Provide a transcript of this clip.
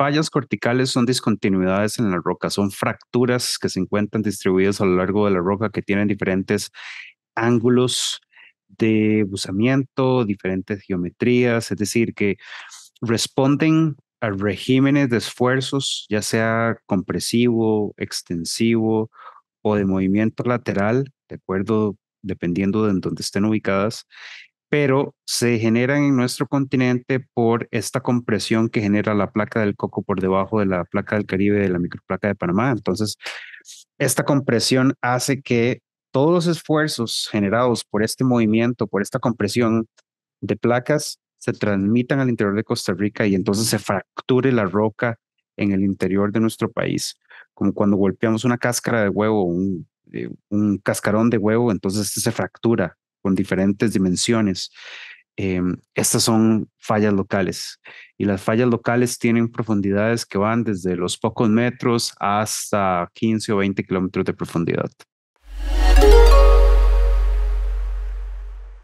fallas corticales son discontinuidades en la roca, son fracturas que se encuentran distribuidas a lo largo de la roca que tienen diferentes ángulos de buzamiento, diferentes geometrías, es decir, que responden a regímenes de esfuerzos, ya sea compresivo, extensivo o de movimiento lateral, de acuerdo, dependiendo de dónde estén ubicadas, pero se generan en nuestro continente por esta compresión que genera la placa del coco por debajo de la placa del Caribe de la microplaca de Panamá. Entonces, esta compresión hace que todos los esfuerzos generados por este movimiento, por esta compresión de placas, se transmitan al interior de Costa Rica y entonces se fracture la roca en el interior de nuestro país, como cuando golpeamos una cáscara de huevo, un, eh, un cascarón de huevo, entonces este se fractura con diferentes dimensiones. Em, estas son fallas locales y las fallas locales tienen profundidades que van desde los pocos metros hasta 15 o 20 kilómetros de profundidad.